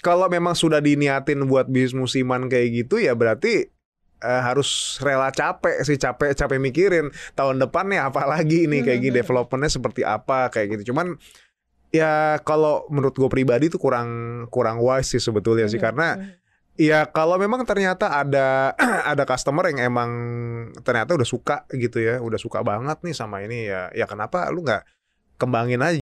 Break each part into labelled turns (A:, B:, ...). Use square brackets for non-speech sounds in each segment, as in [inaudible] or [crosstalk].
A: kalau memang sudah diniatin buat bisnis musiman kayak gitu ya berarti uh, harus rela capek sih capek capek mikirin tahun depannya apa lagi ini kayak gini developmentnya seperti apa kayak gitu cuman ya kalau menurut gue pribadi tuh kurang kurang wise sih sebetulnya sih karena ya kalau memang ternyata ada [clears throat] ada customer yang emang ternyata udah suka gitu ya udah suka banget nih sama ini ya ya kenapa lu nggak kembangin aja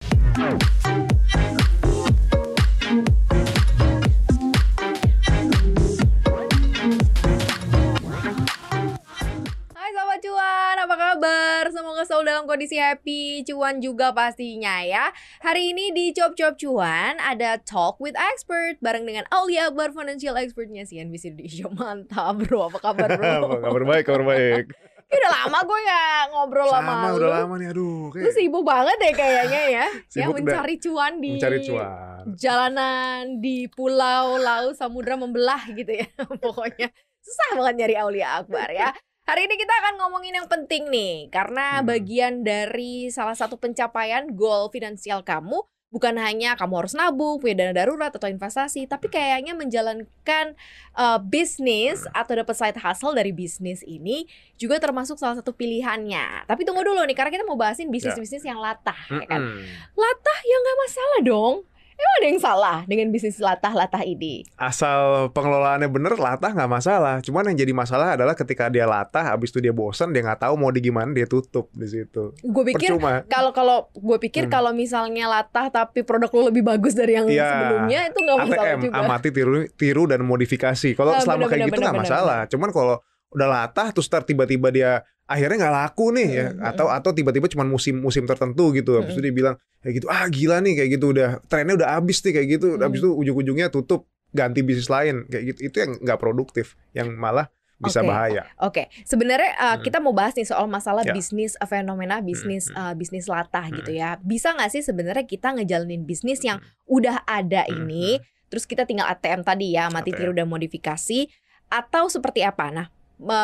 B: kabar? Semoga selalu dalam kondisi happy, cuan juga pastinya ya. Hari ini di Cop Cop Cuan ada Talk with Expert bareng dengan Aulia Akbar Financial Expertnya CNBC Indonesia. [laughs] Mantap bro, apa kabar bro?
A: kabar baik, kabar baik.
B: Ya udah lama gue ya ngobrol sama, lu. udah lama nih aduh. Kayak... Lu sibuk banget deh ya kayaknya ya. [laughs] ya mencari cuan di mencari cuan. jalanan di pulau laut samudra membelah gitu ya. [laughs] Pokoknya susah banget nyari Aulia Akbar ya. Hari ini kita akan ngomongin yang penting nih, karena hmm. bagian dari salah satu pencapaian goal finansial kamu bukan hanya kamu harus nabung, punya dana darurat atau investasi, tapi hmm. kayaknya menjalankan uh, bisnis atau dapat side hustle dari bisnis ini juga termasuk salah satu pilihannya. Tapi tunggu dulu nih, karena kita mau bahasin ya. bisnis-bisnis yang latah, ya kan? Hmm. Latah ya nggak masalah dong Emang ada yang salah dengan bisnis latah-latah ini?
A: Asal pengelolaannya bener, latah nggak masalah. Cuman yang jadi masalah adalah ketika dia latah, habis itu dia bosan, dia nggak tahu mau di gimana, dia tutup di situ. Gue pikir
B: kalau kalau gue pikir hmm. kalau misalnya latah tapi produk lo lebih bagus dari yang ya, sebelumnya itu nggak masalah ATM, juga. amati
A: tiru tiru dan modifikasi. Kalau nah, selama bener, kayak bener, gitu nggak masalah. Bener. Cuman kalau udah latah terus tiba-tiba dia akhirnya nggak laku nih ya hmm, atau hmm. atau tiba-tiba cuma musim-musim tertentu gitu habis itu hmm. dia bilang kayak eh, gitu ah gila nih kayak gitu udah trennya udah habis nih kayak gitu habis itu ujung-ujungnya tutup ganti bisnis lain kayak gitu itu yang nggak produktif yang malah bisa okay. bahaya. Oke,
B: okay. sebenarnya uh, hmm. kita mau bahas nih soal masalah yeah. bisnis uh, fenomena bisnis hmm. uh, bisnis latah hmm. gitu ya. Bisa nggak sih sebenarnya kita ngejalanin bisnis yang udah ada hmm. ini, terus kita tinggal ATM tadi ya, mati tiru dan modifikasi atau seperti apa? Nah,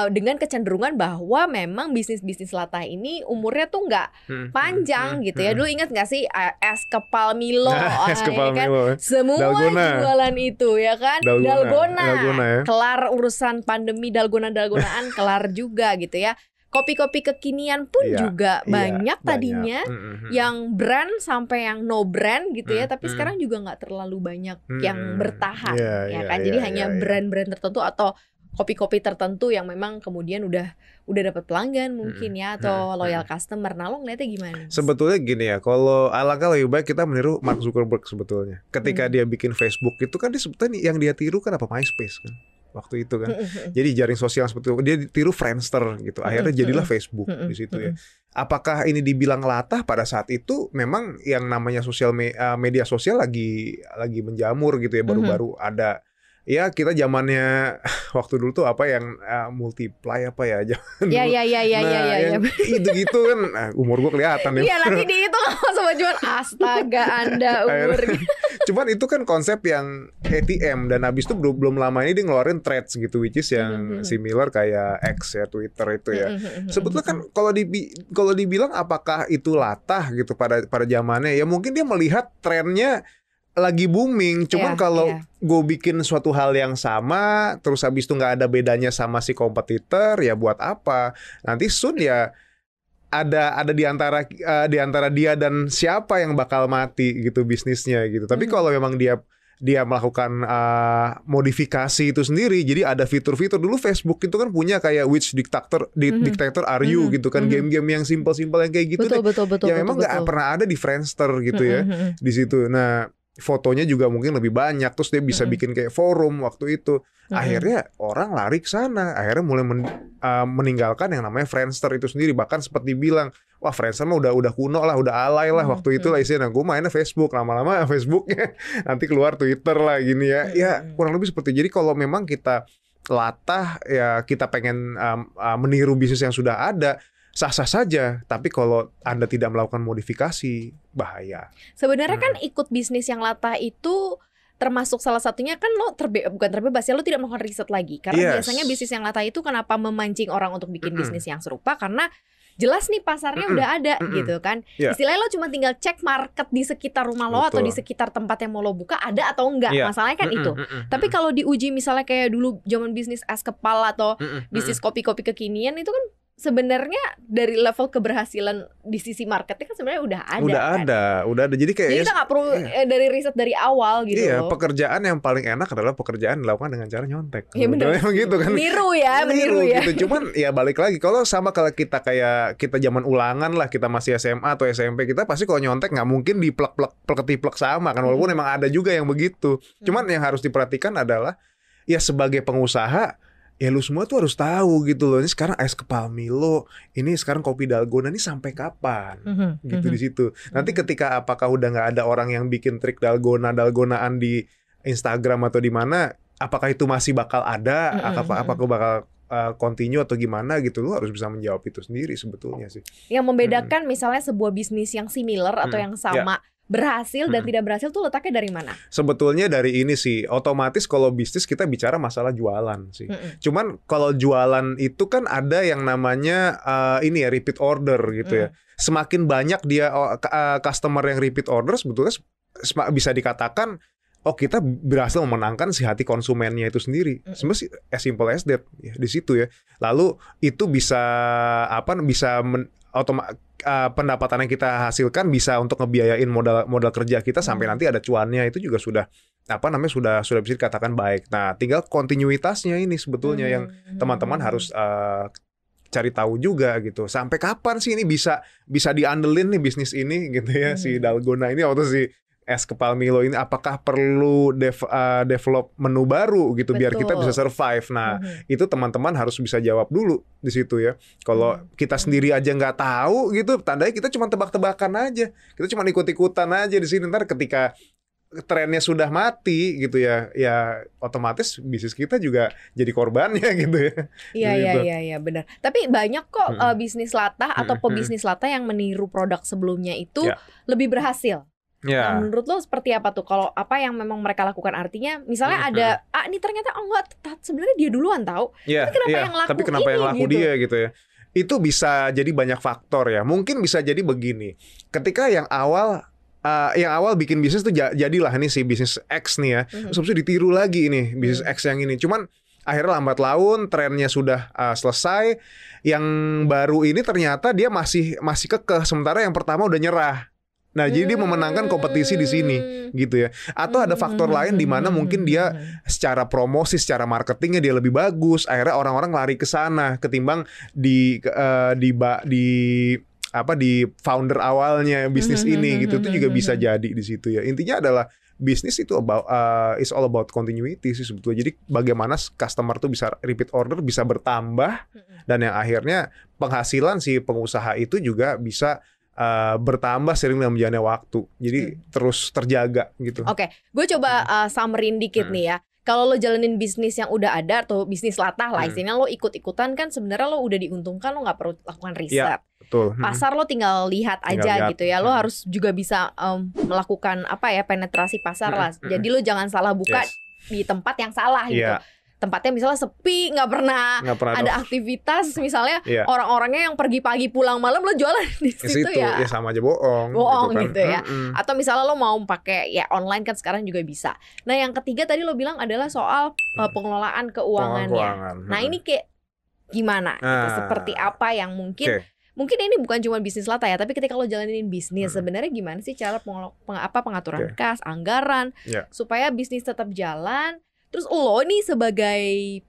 B: dengan kecenderungan bahwa memang bisnis-bisnis latah ini umurnya tuh nggak hmm, hmm panjang hmm, gitu ya. Hmm. Dulu ingat nggak sih es kepal Milo, [laughs] es ah, iya kepal ya kan? Semua dalgona. jualan itu ya kan. Dalgona. Dalgona. dalgona ya. Kelar urusan pandemi dalgona-dalgonaan [laughs] kelar juga gitu ya. Kopi-kopi kekinian pun iya, juga iya, banyak tadinya banyak. Hmm, yang brand sampai yang no brand gitu ya, -hmm. tapi sekarang juga nggak terlalu banyak -hmm. yang bertahan iya, ya iya, kan. Jadi hanya brand-brand tertentu atau kopi-kopi tertentu yang memang kemudian udah udah dapat pelanggan mungkin hmm, ya atau hmm, loyal hmm. customer. Nah, lo ngeliatnya gimana?
A: Sebetulnya gini ya, kalau alangkah lebih baik kita meniru Mark Zuckerberg sebetulnya. Ketika hmm. dia bikin Facebook itu kan dia sebetulnya yang dia tiru kan apa MySpace kan waktu itu kan. Jadi jaring sosial seperti itu. Dia tiru Friendster gitu. Akhirnya jadilah Facebook di situ ya. Apakah ini dibilang latah pada saat itu memang yang namanya sosial eh, media sosial lagi lagi menjamur gitu ya mm-hmm. baru-baru ada ya kita zamannya waktu dulu tuh apa yang uh, multiply apa ya zaman ya, ya, ya, ya, nah, ya, ya, ya. itu gitu kan nah, umur gue kelihatan ya iya lagi di
B: itu sama cuman astaga anda umur
A: cuman itu kan konsep yang ATM dan habis itu belum belum lama ini dia ngeluarin threads gitu which is yang similar kayak X ya Twitter itu ya sebetulnya kan kalau di kalau dibilang apakah itu latah gitu pada pada zamannya ya mungkin dia melihat trennya lagi booming. Cuman yeah, kalau yeah. gue bikin suatu hal yang sama, terus habis itu nggak ada bedanya sama si kompetitor, ya buat apa? Nanti soon ya ada ada di antara uh, di antara dia dan siapa yang bakal mati gitu bisnisnya gitu. Tapi mm. kalau memang dia dia melakukan uh, modifikasi itu sendiri. Jadi ada fitur-fitur dulu Facebook itu kan punya kayak which dictator di, mm -hmm. dictator are you mm -hmm. gitu kan hmm. game-game mm -hmm. yang simple-simple yang kayak gitu betul, deh. Betul, betul, yang betul, memang nggak pernah ada di Friendster gitu mm -hmm. ya hmm, hmm. di situ. Nah fotonya juga mungkin lebih banyak terus dia bisa mm -hmm. bikin kayak forum waktu itu mm -hmm. akhirnya orang lari ke sana akhirnya mulai men uh, meninggalkan yang namanya Friendster itu sendiri bahkan seperti bilang wah Friendster mah udah udah kuno lah udah alay lah mm -hmm. waktu itu lah isinya nah, gue mainnya Facebook lama-lama [laughs] Facebooknya nanti keluar Twitter lah gini ya mm -hmm. ya kurang lebih seperti jadi kalau memang kita latah ya kita pengen um, uh, meniru bisnis yang sudah ada sah-sah saja. Tapi kalau Anda tidak melakukan modifikasi, bahaya.
B: Sebenarnya kan hmm. kan ikut bisnis yang latah itu termasuk salah satunya kan lo terbe bukan terbebas ya lo tidak melakukan riset lagi karena yes. biasanya bisnis yang latah itu kenapa memancing orang untuk bikin mm -hmm. bisnis yang serupa karena jelas nih pasarnya mm -hmm. udah ada mm -hmm. gitu kan. Yeah. Istilahnya lo cuma tinggal cek market di sekitar rumah lo Betul. atau di sekitar tempat yang mau lo buka ada atau enggak. Yeah. Masalahnya kan mm -hmm. itu. Mm -hmm. Tapi kalau diuji misalnya kayak dulu zaman bisnis es kepala atau mm -hmm. bisnis kopi-kopi kekinian itu kan sebenarnya dari level keberhasilan di sisi marketnya kan sebenarnya udah ada. Udah kan?
A: ada, udah ada. Jadi kayak Jadi ya kita nggak perlu iya. Eh,
B: dari riset dari awal gitu. Iya, loh.
A: pekerjaan yang paling enak adalah pekerjaan dilakukan dengan cara nyontek. Iya benar. Gitu, [laughs] gitu kan. Niru ya, meniru ya. Gitu. Cuman ya balik lagi kalau sama kalau kita kayak kita zaman ulangan lah, kita masih SMA atau SMP, kita pasti kalau nyontek nggak mungkin diplek-plek plek plek sama kan walaupun hmm. emang ada juga yang begitu. Cuman hmm. yang harus diperhatikan adalah ya sebagai pengusaha ya lu semua tuh harus tahu gitu loh ini sekarang es kepal Milo ini sekarang kopi dalgona ini sampai kapan mm -hmm. gitu mm -hmm. di mhm. situ nanti mhm. ketika apakah udah nggak ada orang yang bikin trik dalgona dalgonaan di Instagram atau di mana apakah itu masih bakal ada mm -hmm. apa mhm. apakah bakal eh, continue atau gimana gitu lu harus bisa menjawab itu sendiri sebetulnya sih.
B: Yang membedakan hmm. misalnya sebuah bisnis yang similar atau hmm. yang ya. sama yeah berhasil dan hmm. tidak berhasil tuh letaknya dari mana?
A: Sebetulnya dari ini sih, otomatis kalau bisnis kita bicara masalah jualan sih. Hmm. Cuman kalau jualan itu kan ada yang namanya uh, ini ya repeat order gitu hmm. ya. Mm. Semakin banyak dia uh, customer yang repeat order sebetulnya bisa dikatakan oh kita berhasil memenangkan si hati konsumennya itu sendiri. Sebenarnya as simple as that ya, di situ ya. Lalu itu bisa apa bisa men, otomat uh, eh, pendapatan yang kita hasilkan bisa untuk ngebiayain modal modal kerja kita hmm. sampai nanti ada cuannya itu juga sudah apa namanya sudah sudah bisa dikatakan baik. Nah, tinggal kontinuitasnya ini sebetulnya hmm. yang teman-teman harus uh, cari tahu juga gitu. Sampai kapan sih ini bisa bisa diandelin nih bisnis ini gitu ya hmm. si Dalgona ini atau si es kepal Milo ini apakah perlu dev, uh, develop menu baru gitu Betul. biar kita bisa survive. Nah, mm-hmm. itu teman-teman harus bisa jawab dulu di situ ya. Kalau mm-hmm. kita sendiri aja nggak tahu gitu, tandanya kita cuma tebak-tebakan aja. Kita cuma ikut-ikutan aja di sini ntar ketika trennya sudah mati gitu ya, ya otomatis bisnis kita juga jadi korbannya [laughs] gitu ya. Iya iya iya
B: iya benar. Tapi banyak kok hmm. bisnis latah atau pebisnis latah yang meniru produk sebelumnya itu ya. lebih berhasil.
A: Yeah. Nah, iya. menurut
B: lo seperti apa tuh? Kalau apa yang memang mereka lakukan artinya, misalnya mm -hmm. ada hmm. ah ini ternyata oh enggak sebenarnya dia duluan tahu. Yeah, tapi kenapa yeah. yang laku Tapi kenapa ini, yang laku gitu? dia
A: gitu ya? Itu bisa jadi banyak faktor ya. Mungkin bisa jadi begini. Ketika yang awal uh, yang awal bikin bisnis tuh jadilah ini si bisnis X nih ya. Mm-hmm. Terus ditiru lagi ini bisnis hmm. X yang ini. Cuman akhirnya lambat laun trennya sudah uh, selesai. Yang baru ini ternyata dia masih masih kekeh sementara yang pertama udah nyerah. Nah, jadi dia memenangkan kompetisi di sini gitu ya. Atau ada faktor lain di mana mungkin dia secara promosi, secara marketingnya dia lebih bagus, akhirnya orang-orang lari ke sana ketimbang di uh, di di, apa di founder awalnya bisnis hmm, hmm, ini hmm, gitu itu juga bisa jadi di situ ya intinya adalah bisnis itu about uh, is all about continuity sih sebetulnya jadi bagaimana customer tuh bisa repeat order bisa bertambah dan yang akhirnya penghasilan si pengusaha itu juga bisa uh, bertambah sering dengan berjalannya waktu. Jadi hmm. terus terjaga gitu. Oke,
B: okay. gue coba uh, hmm. eh, summarin dikit hmm. nih ya. Kalau lo jalanin bisnis yang udah ada atau bisnis latah lah, hmm. lo ikut-ikutan kan sebenarnya lo udah diuntungkan lo nggak perlu lakukan iya, riset. Ya,
A: betul. Hmm. Pasar lo
B: tinggal lihat aja lihat. gitu ya. Lo hmm. harus juga bisa um, melakukan apa ya penetrasi pasar hmm. lah. Hmm. Jadi lo jangan salah buka yes. di tempat yang salah yeah. gitu tempatnya misalnya sepi nggak pernah, gak pernah ada aktivitas misalnya yeah. orang-orangnya yang pergi pagi pulang malam lo jualan di situ, situ ya. ya
A: sama aja bohong gitu bohong gitu, kan. gitu ya mm-hmm. atau
B: misalnya lo mau pakai ya online kan sekarang juga bisa nah yang ketiga tadi lo bilang adalah soal mm. pengelolaan keuangannya pengelolaan keuangan. nah ini kayak gimana nah, gitu, seperti apa yang mungkin okay mungkin ini bukan cuma bisnis lata ya, tapi ketika lo jalanin bisnis hmm. sebenarnya gimana sih cara peng, apa pengaturan okay. kas, anggaran yeah. supaya bisnis tetap jalan Terus lo nih sebagai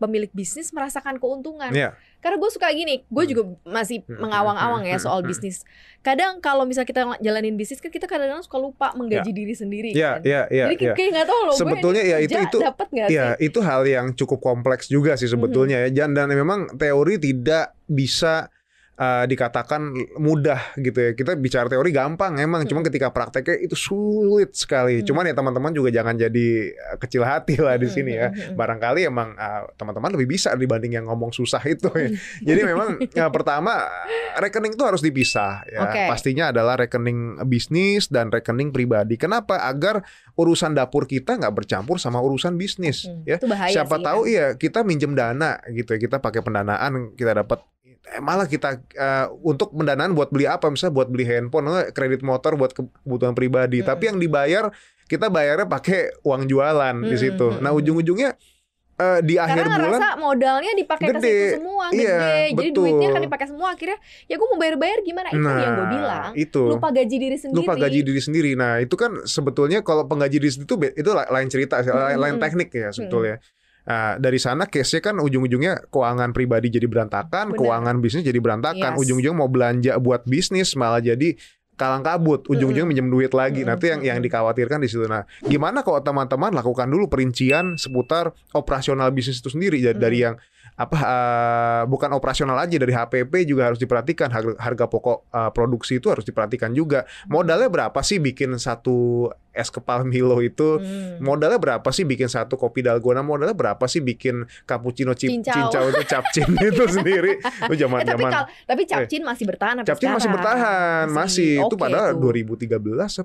B: pemilik bisnis merasakan keuntungan. Yeah. Karena gue suka gini, gue hmm. juga masih hmm, hmm, mengawang-awang ya soal bisnis. Kadang kalau misal kita jalanin bisnis kan kita kadang-kadang suka lupa menggaji yeah. diri sendiri yeah, kan. Yeah, yeah, Jadi yeah. kayak iya. gak tau loh Sebetulnya ya itu itu dapat gak ya,
A: sih? itu hal yang cukup kompleks juga sih sebetulnya mm -hmm. ya. Dan, dan memang teori tidak bisa uh, dikatakan mudah gitu ya. Kita bicara teori gampang emang, hmm. cuman ketika prakteknya itu sulit sekali. Hmm. Cuman ya teman-teman juga jangan jadi eh, kecil hati lah di sini ya. Barangkali emang teman eh, teman-teman lebih bisa dibanding yang ngomong susah itu ya. jadi memang ya, pertama rekening itu harus dipisah ya. Okay. Pastinya adalah rekening bisnis dan rekening pribadi. Kenapa? Agar urusan dapur kita nggak bercampur sama urusan bisnis hmm. ya. Siapa sih, tahu ya. iya kita minjem dana gitu ya. Kita pakai pendanaan kita dapat eh malah kita uh, untuk pendanaan buat beli apa misalnya buat beli handphone kredit motor buat kebutuhan pribadi hmm. tapi yang dibayar kita bayarnya pakai uang jualan hmm. di situ hmm, nah hmm. ujung-ujungnya uh, di Karena akhir bulan Karena
B: modalnya dipakai ke situ semua gede. Iya, Jadi betul. duitnya kan dipakai semua akhirnya ya gue mau bayar-bayar gimana itu yang gue nah, bilang. Itu. Lupa gaji diri sendiri. Lupa gaji
A: diri sendiri. Nah, itu kan sebetulnya kalau penggaji diri sendiri itu itu lain cerita, hmm. lain hmm. teknik ya sebetulnya. Hmm. Nah, dari sana case-nya kan ujung-ujungnya keuangan pribadi jadi berantakan, Bener. keuangan bisnis jadi berantakan, yes. ujung-ujung mau belanja buat bisnis malah jadi kalang kabut, ujung ujungnya minjem duit lagi. Mm-hmm. Nah, yang yang dikhawatirkan di situ. Nah, gimana kalau teman-teman lakukan dulu perincian seputar operasional bisnis itu sendiri dari mm. yang apa uh, bukan operasional aja dari HPP juga harus diperhatikan harga, harga pokok uh, produksi itu harus diperhatikan juga. Hmm. Modalnya berapa sih bikin satu es kepal Milo itu? Hmm. Modalnya berapa sih bikin satu kopi dalgona? Modalnya berapa sih bikin cappuccino cip, cincau. cincau itu capcin [laughs] itu sendiri? Itu eh, zaman-zaman. tapi,
B: tapi capcin eh, masih bertahan Capcin sekarang. masih bertahan, masih. masih. Okay, itu padahal
A: itu.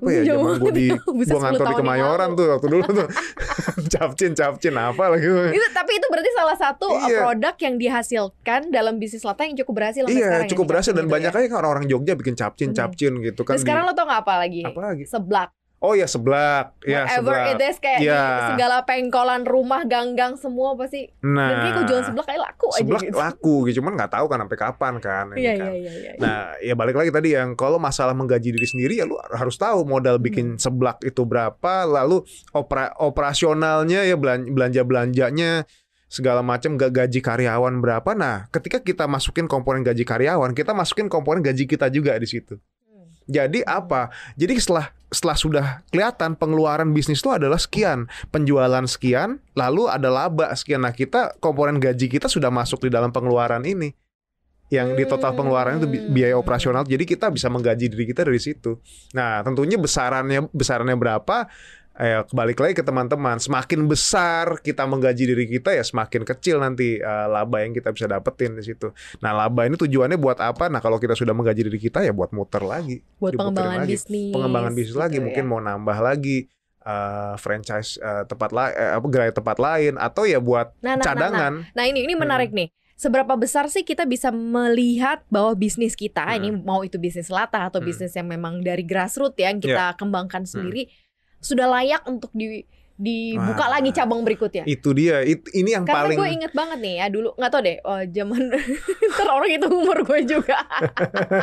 A: 2013 apa ya zaman gue di [laughs] gue ngantor di Kemayoran tuh waktu dulu tuh. [laughs] capcin capcin apa lagi. Itu
B: tapi itu berarti salah satu iya. produk produk yang dihasilkan dalam bisnis lata yang cukup berhasil iya, ya, cukup
A: berhasil dan gitu banyak aja kan orang-orang Jogja bikin capcin-capcin iya. gitu kan. sekarang
B: lo tau gak apa lagi?
A: Apa lagi? Seblak. Oh ya seblak, ya seblak. it is kayak ya. segala
B: pengkolan rumah, ganggang gang semua sih?
A: Nah, dan kayak jual seblak kayak
B: laku aja. Seblak gitu. laku,
A: gitu. cuman nggak tahu kan sampai kapan kan. kan. Iya iya iya. Nah ya balik lagi tadi yang kalau masalah menggaji diri sendiri ya lu harus tahu modal hmm. bikin hmm. seblak itu berapa, lalu opera, operasionalnya ya belanja belanjanya segala macam gaji karyawan berapa. Nah, ketika kita masukin komponen gaji karyawan, kita masukin komponen gaji kita juga di situ. Hmm. Jadi apa? Jadi setelah setelah sudah kelihatan pengeluaran bisnis itu adalah sekian, penjualan sekian, lalu ada laba sekian. Nah, kita komponen gaji kita sudah masuk di dalam pengeluaran ini. Yang di total pengeluaran itu hmm. biaya operasional. Jadi kita bisa menggaji diri kita dari situ. Nah, tentunya besarannya besarannya berapa? eh, kebalik lagi ke teman-teman semakin besar kita menggaji diri kita ya semakin kecil nanti uh, laba yang kita bisa dapetin di situ nah laba ini tujuannya buat apa nah kalau kita sudah menggaji diri kita ya buat muter lagi buat pengembangan lagi. bisnis pengembangan bisnis gitu lagi ya. mungkin mau nambah lagi Uh, franchise uh, tempat lain, uh, gerai tempat lain, atau ya buat nah, nah, cadangan. Nah, nah.
B: nah ini ini hmm. menarik hmm. nih seberapa besar sih kita bisa melihat bahwa bisnis kita hmm. ini mau itu bisnis latah atau hmm. bisnis yang memang dari grassroots ya, yang kita yeah. kembangkan hmm. sendiri hmm sudah layak untuk di dibuka nah, lagi cabang berikutnya.
A: Itu dia. It, ini yang Karena paling Karena gue inget
B: banget nih ya dulu nggak tau deh oh, zaman [laughs] ter orang itu umur gue juga.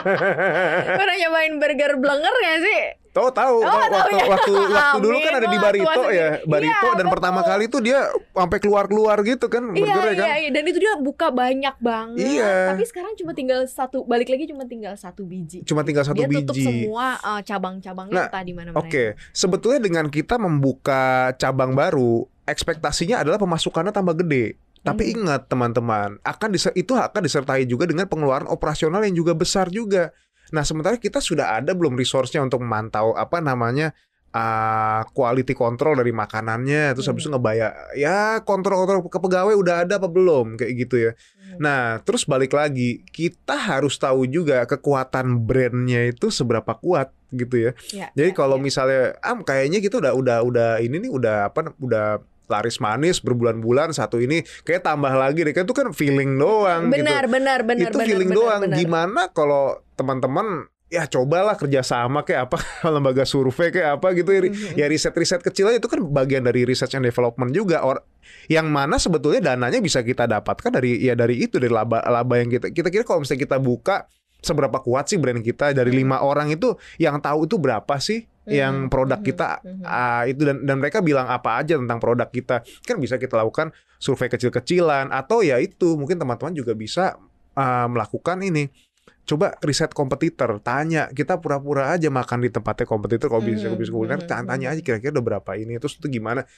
A: [laughs]
B: Pernah nyobain burger blenger ya sih?
A: Tahu tahu. Oh, waktu, ya. waktu waktu ah, dulu kan ada di Barito ya, iya, Barito iya, dan betul. pertama kali tuh dia sampai keluar-keluar gitu kan, iya, burgernya iya, kan.
B: Iya, dan itu dia buka banyak banget. Iya. Tapi sekarang cuma tinggal satu, balik lagi cuma tinggal satu biji. Cuma tinggal satu dia biji. Dia tutup semua uh, cabang-cabangnya nah, tadi mana-mana. Oke, okay.
A: sebetulnya dengan kita membuka cabang baru, ekspektasinya adalah pemasukannya tambah gede. Tapi hmm. ingat teman-teman, akan itu akan disertai juga dengan pengeluaran operasional yang juga besar juga. Nah, sementara kita sudah ada belum resource-nya untuk memantau apa namanya uh, quality control dari makanannya terus hmm. habis itu iya. ngebayar ya kontrol-kontrol ke pegawai udah ada apa belum kayak gitu ya. Hmm. Nah, terus balik lagi, kita harus tahu juga kekuatan brandnya itu seberapa kuat gitu ya. ya Jadi ya, kalau ya. misalnya am ah, kayaknya kita udah udah udah ini nih udah apa udah laris manis berbulan-bulan satu ini kayak tambah lagi deh kan itu kan feeling doang gitu. benar gitu. benar benar itu benar, feeling benar, doang benar. gimana kalau teman-teman ya cobalah kerjasama kayak apa [laughs] lembaga survei kayak apa gitu ya mm-hmm. ya riset-riset kecil aja itu kan bagian dari research and development juga or yang mana sebetulnya dananya bisa kita dapatkan dari ya dari itu dari laba laba yang kita kita kira kalau misalnya kita buka seberapa kuat sih brand kita dari mm-hmm. lima orang itu yang tahu itu berapa sih yang mhm. produk mhm. kita uh, itu dan dan mereka bilang apa aja tentang produk kita kan bisa kita lakukan survei kecil-kecilan atau ya itu mungkin teman-teman juga bisa uh, melakukan ini coba riset kompetitor tanya kita pura-pura aja makan di tempatnya kompetitor kalau bisa bisa kuliner tanya aja kira-kira udah berapa ini terus itu gimana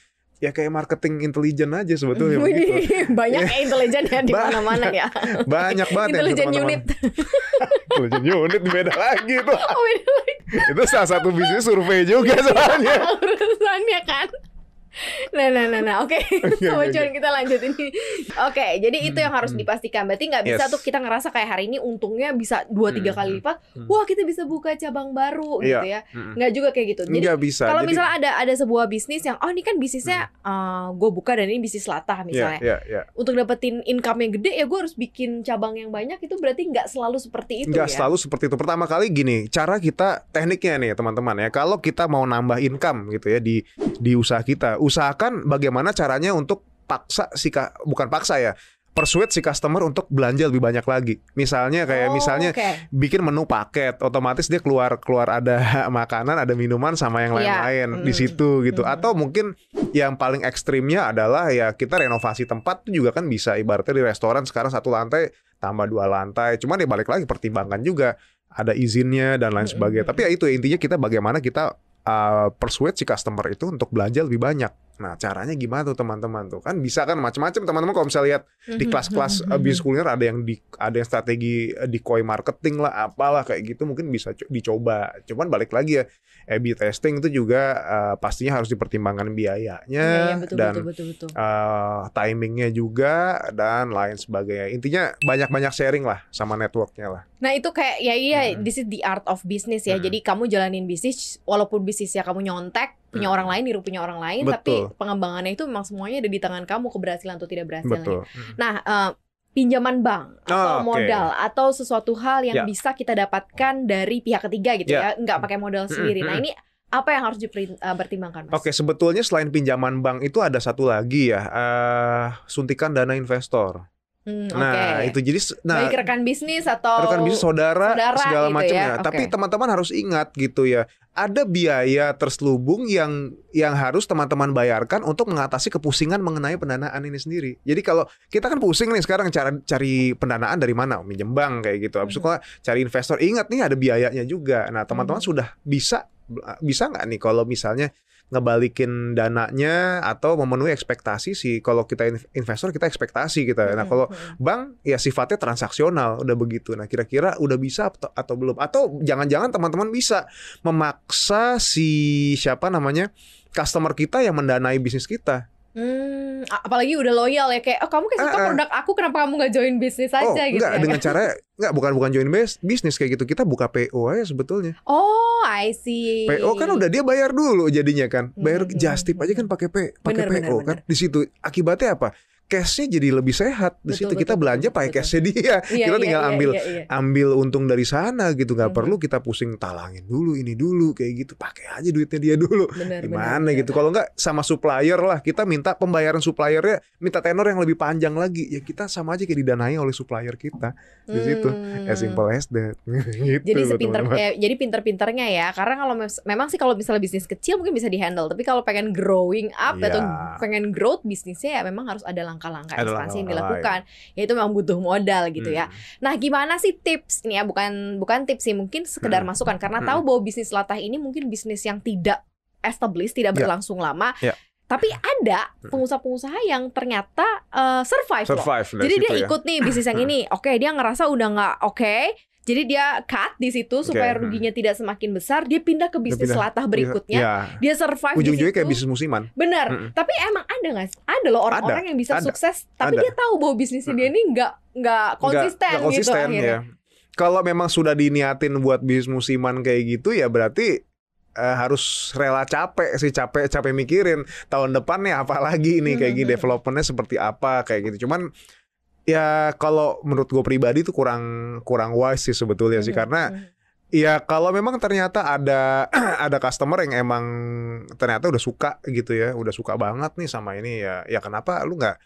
A: ya kayak marketing intelijen aja sebetulnya gitu.
B: [laughs] banyak ya intelijen ya di mana-mana ya [laughs] banyak banget intelijen ya, unit
A: [laughs] intelijen unit beda lagi tuh oh, itu salah satu bisnis survei juga iya, soalnya
B: urusannya kan nah, nah, nah, nah. Oke, okay. [laughs] okay. kita lanjut ini. Oke, okay, jadi itu yang harus hmm. dipastikan. Berarti nggak bisa yes. tuh kita ngerasa kayak hari ini untungnya bisa dua tiga hmm, kali hmm, lipat. Wah, kita bisa buka cabang baru iya. gitu ya. Nggak juga kayak gitu. Jadi nggak bisa. kalau jadi... misalnya ada ada sebuah bisnis yang oh ini kan bisnisnya uh, eh, gue buka dan ini bisnis latah iya, misalnya. Yeah, yeah, yeah. Untuk dapetin income yang gede ya gue harus bikin cabang yang banyak. Itu berarti nggak selalu seperti itu. Nggak ya? selalu
A: seperti itu. Pertama kali gini, cara kita tekniknya nih teman-teman ya. Kalau kita mau nambah income gitu ya di di usaha kita usahakan bagaimana caranya untuk paksa si bukan paksa ya persuade si customer untuk belanja lebih banyak lagi. Misalnya kayak oh, misalnya okay. bikin menu paket, otomatis dia keluar keluar ada [laughs] makanan, ada minuman sama yang iya. lain-lain yeah. di hmm. situ gitu. Mm. Atau mungkin yang paling ekstrimnya adalah ya kita renovasi tempat itu juga kan bisa ibaratnya di restoran sekarang satu lantai tambah dua lantai. Cuman dia ya balik lagi pertimbangkan juga ada izinnya dan lain hmm. sebagainya. Tapi ya itu intinya kita bagaimana kita uh, persuade si customer itu untuk belanja lebih banyak Nah, caranya gimana tuh teman-teman tuh? Kan bisa kan macam-macam teman-teman kalau misalnya lihat di mhm, kelas-kelas mhm, eh, mhm. bisnis kuliner ada yang di ada yang strategi eh, di koi marketing lah, apalah kayak gitu mungkin bisa dicoba. Cuman balik lagi ya, a testing itu juga uh, pastinya harus dipertimbangkan biayanya ya, ya, betul, dan betul, betul, betul. Uh, timingnya juga dan lain sebagainya. Intinya banyak-banyak sharing lah sama networknya lah.
B: Nah, itu kayak ya iya hmm. this is the art of business ya. Hmm. Jadi kamu jalanin bisnis walaupun bisnisnya kamu nyontek Hmm. punya orang lain, niru punya orang lain, Betul. tapi pengembangannya itu memang semuanya ada di tangan kamu keberhasilan atau tidak berhasilnya. Betul. Hmm. Nah, uh, pinjaman bank ah, atau oh, okay. modal atau sesuatu hal yang yeah. bisa kita dapatkan dari pihak ketiga gitu yeah. ya, nggak pakai modal hmm. sendiri. Nah, ini apa yang harus dipertimbangkan eh, mas?
A: Oke okay, sebetulnya selain pinjaman bank itu ada satu lagi ya uh, suntikan dana investor.
B: Hmm, nah okay.
A: itu jadi nah Baik
B: rekan bisnis atau rekan bisnis saudara, saudara segala gitu macamnya ya. Okay. Tapi
A: teman-teman harus ingat gitu ya. Ada biaya terselubung yang yang harus teman-teman bayarkan untuk mengatasi kepusingan mengenai pendanaan ini sendiri. Jadi kalau kita kan pusing nih sekarang cara cari pendanaan dari mana? Minjem bank kayak gitu. Habis itu hmm. cari investor. Ingat nih ada biayanya juga. Nah, teman-teman hmm. sudah bisa bisa nggak nih kalau misalnya ngebalikin dananya atau memenuhi ekspektasi sih kalau kita investor kita ekspektasi kita. Gitu. Nah, kalau bank ya sifatnya transaksional udah begitu. Nah, kira-kira udah bisa atau, atau belum atau jangan-jangan teman-teman bisa memaksa si siapa namanya customer kita yang mendanai bisnis kita
B: Hmm, apalagi udah loyal ya kayak oh kamu kayak suka uh, uh. Ah, ah. produk aku kenapa kamu nggak join bisnis oh, aja oh, gitu. Enggak, ya? dengan cara
A: nggak, bukan bukan join bis, bisnis kayak gitu. Kita buka PO aja sebetulnya.
B: Oh, I see. PO kan
A: udah dia bayar dulu jadinya kan. Bayar hmm, hmm just hmm, aja kan hmm. pakai P, pakai PO bener, kan. Bener. Di situ akibatnya apa? cashnya jadi lebih sehat di situ kita belanja pakai cashnya dia iya, kita iya, tinggal iya, ambil iya, iya. ambil untung dari sana gitu nggak hmm. perlu kita pusing talangin dulu ini dulu kayak gitu pakai aja duitnya dia dulu bener, gimana bener, gitu kalau nggak sama supplier lah kita minta pembayaran suppliernya minta tenor yang lebih panjang lagi ya kita sama aja kayak didanai oleh supplier kita di situ hmm. as simple as that [laughs] gitu, jadi sepinter eh,
B: jadi pinter-pinternya ya karena kalau memang sih kalau misalnya bisnis kecil mungkin bisa dihandle tapi kalau pengen growing up yeah. atau pengen growth bisnisnya ya memang harus ada langkah langkah-langkah ekspansi yang dilakukan ya itu memang butuh modal gitu ya. hmm. ya nah gimana sih tips ini ya bukan bukan tips sih mungkin sekedar hmm. masukan karena hmm. tahu bahwa bisnis latah ini mungkin bisnis yang tidak established tidak ya. berlangsung yeah. lama yeah. Tapi ada hmm. pengusaha-pengusaha yang ternyata uh, eh, survive, survive loh. Jadi dia ya. ikut nih bisnis yang ini. [laughs] Oke, okay, dia ngerasa udah nggak oke. Okay, jadi dia cut di situ okay. supaya hmm. ruginya hmm. tidak semakin besar, dia pindah ke bisnis pindah. latah berikutnya. Ya. Dia survive Ujung-ujungnya
A: kayak bisnis musiman. Benar. Hmm.
B: Tapi emang ada nggak? Ada loh orang-orang yang bisa ada. sukses, tapi ada. dia tahu bahwa bisnisnya hmm. dia ini nggak nggak konsisten, gak, gak konsisten gitu Ya.
A: Kalau memang sudah diniatin buat bisnis musiman kayak gitu ya berarti uh, harus rela capek sih capek capek mikirin tahun depannya apa lagi ini kayak gini hmm, hmm, developmentnya seperti apa kayak gitu cuman ya kalau menurut gue pribadi tuh kurang kurang wise sih sebetulnya sih iya, karena iya. ya kalau memang ternyata ada [clears throat] ada customer yang emang ternyata udah suka gitu ya udah suka banget nih sama ini ya ya kenapa lu nggak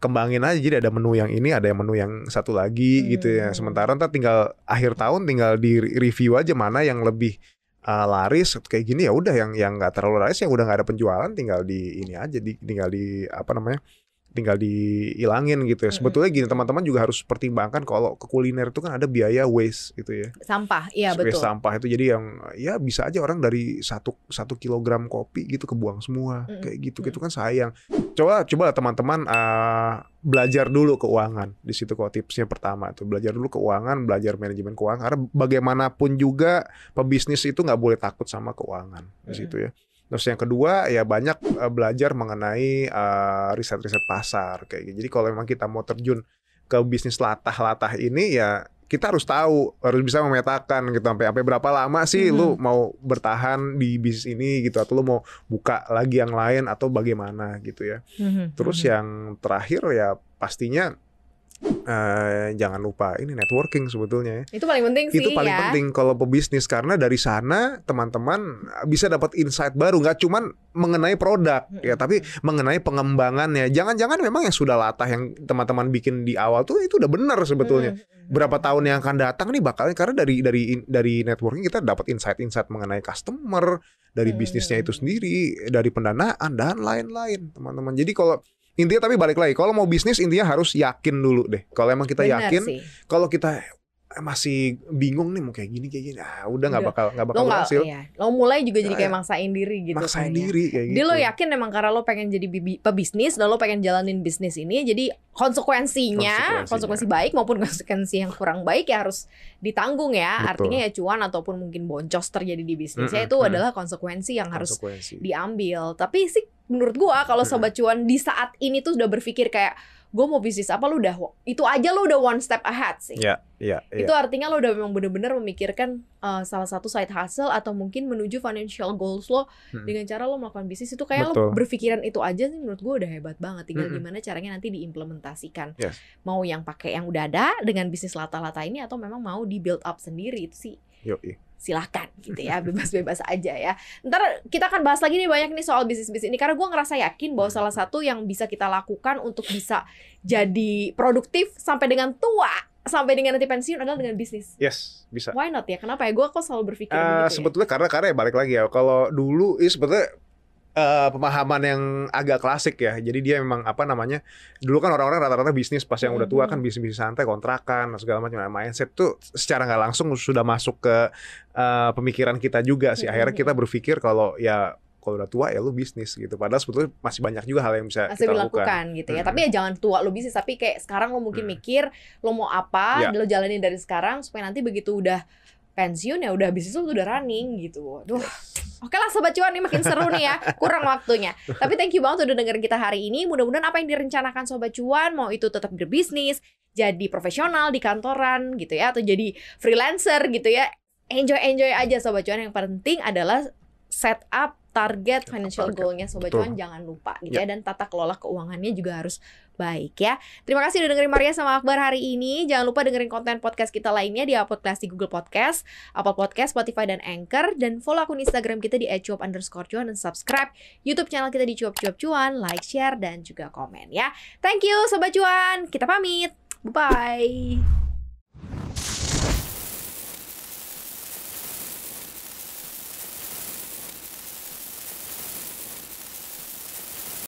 A: kembangin aja jadi ada menu yang ini ada yang menu yang satu lagi hmm. gitu ya sementara ntar tinggal akhir tahun tinggal di review aja mana yang lebih uh, laris kayak gini ya udah yang yang nggak terlalu laris yang udah nggak ada penjualan tinggal di ini aja di, tinggal di apa namanya tinggal dihilangin gitu ya. Hmm. Sebetulnya gini teman-teman juga harus pertimbangkan kalau ke kuliner itu kan ada biaya waste gitu ya.
B: Sampah, iya betul. sampah
A: itu jadi yang ya bisa aja orang dari satu satu kilogram kopi gitu kebuang semua mm -hmm. kayak gitu, hmm. gitu kan sayang. Coba coba teman-teman uh, belajar dulu keuangan di situ kok tipsnya pertama itu belajar dulu keuangan, belajar manajemen keuangan karena bagaimanapun juga pebisnis itu nggak boleh takut sama keuangan di hmm. situ ya. Terus yang kedua ya banyak uh, belajar mengenai riset eh, riset-riset pasar kayak gitu. Jadi kalau memang kita mau terjun ke bisnis latah-latah ini ya kita harus tahu, harus bisa memetakan gitu sampai sampai berapa lama sih hmm. lu mau bertahan di bisnis ini gitu atau lu mau buka lagi yang lain atau bagaimana gitu ya. Hmm. Terus hmm. yang terakhir ya pastinya Uh, jangan lupa ini networking sebetulnya ya. Itu
B: paling penting sih. Itu paling ya. penting
A: kalau pebisnis karena dari sana teman-teman bisa dapat insight baru nggak cuman mengenai produk hmm. ya tapi mengenai pengembangannya. Jangan-jangan memang yang sudah latah yang teman-teman bikin di awal tuh itu udah benar sebetulnya. Hmm. Berapa tahun yang akan datang nih bakalnya karena dari dari dari networking kita dapat insight-insight mengenai customer, dari hmm. bisnisnya itu sendiri, dari pendanaan dan lain-lain, teman-teman. Jadi kalau Intinya tapi balik lagi, kalau mau bisnis intinya harus yakin dulu deh. Kalau emang kita Bener yakin, kalau kita masih bingung nih mau kayak gini kayak gini ah udah nggak bakal nggak bakal lo gak, berhasil iya.
B: lo mulai juga jadi kayak maksain diri gitu kan maksain kayaknya. diri
A: kayak gitu jadi lo gitu.
B: yakin emang karena lo pengen jadi pebisnis dan lo pengen jalanin bisnis ini jadi konsekuensinya, konsekuensinya konsekuensi baik maupun konsekuensi yang kurang baik ya harus ditanggung ya Betul. artinya ya cuan ataupun mungkin boncos terjadi di bisnisnya mm -hmm. itu mm -hmm. adalah konsekuensi yang konsekuensi. harus diambil tapi sih menurut gua kalau sobat cuan di saat ini tuh sudah berpikir kayak gue mau bisnis apa lu udah itu aja lu udah one step ahead sih. Iya, yeah, iya. Yeah, yeah. Itu artinya lu udah memang bener-bener memikirkan uh, salah satu side hustle atau mungkin menuju financial goals lo hmm. dengan cara lo melakukan bisnis itu kayak lo berpikiran itu aja sih menurut gue udah hebat banget. Tinggal hmm. gimana caranya nanti diimplementasikan. Yes. Mau yang pakai yang udah ada dengan bisnis lata-lata ini atau memang mau di build up sendiri itu sih. Yoi silahkan gitu ya bebas-bebas aja ya ntar kita akan bahas lagi nih banyak nih soal bisnis bisnis ini karena gue ngerasa yakin bahwa salah satu yang bisa kita lakukan untuk bisa jadi produktif sampai dengan tua sampai dengan nanti pensiun adalah dengan bisnis.
A: Yes, bisa.
B: Why not ya? Kenapa ya? Gue kok selalu berpikir uh, gitu
A: Sebetulnya ya? karena karena ya balik lagi ya. Kalau dulu ya sebetulnya Uh, pemahaman yang agak klasik ya. Jadi dia memang apa namanya? Dulu kan orang-orang rata-rata bisnis pas yang udah tua kan hmm. bisnis-bisnis santai, kontrakan, segala macam nah, mindset tuh secara nggak langsung sudah masuk ke uh, pemikiran kita juga sih. Hmm, Akhirnya kita hmm. berpikir kalau ya kalau udah tua ya lu bisnis gitu. Padahal sebetulnya masih banyak juga hal yang bisa masih kita dilakukan lakukan. gitu ya. Hmm. Tapi ya jangan
B: tua lu bisnis, tapi kayak sekarang lu mungkin hmm. mikir lu mau apa, ya. lu jalanin dari sekarang supaya nanti begitu udah pensiun ya udah habis itu udah running gitu. Duh. Oke lah sobat cuan nih makin seru nih ya, kurang waktunya. Tapi thank you banget udah dengerin kita hari ini. Mudah-mudahan apa yang direncanakan sobat cuan mau itu tetap berbisnis, jadi profesional di kantoran gitu ya atau jadi freelancer gitu ya. Enjoy enjoy aja sobat cuan yang penting adalah set up target financial goalnya Sobat Cuan jangan lupa gitu ya. ya dan tata kelola keuangannya juga harus baik ya. Terima kasih udah dengerin Maria sama Akbar hari ini. Jangan lupa dengerin konten podcast kita lainnya di Apple Class di Google Podcast, Apple Podcast, Spotify dan Anchor dan follow akun Instagram kita di underscore cuan dan subscribe YouTube channel kita di cuap cuap cuan, like, share dan juga komen ya. Thank you Sobat Cuan. Kita pamit. Bye bye.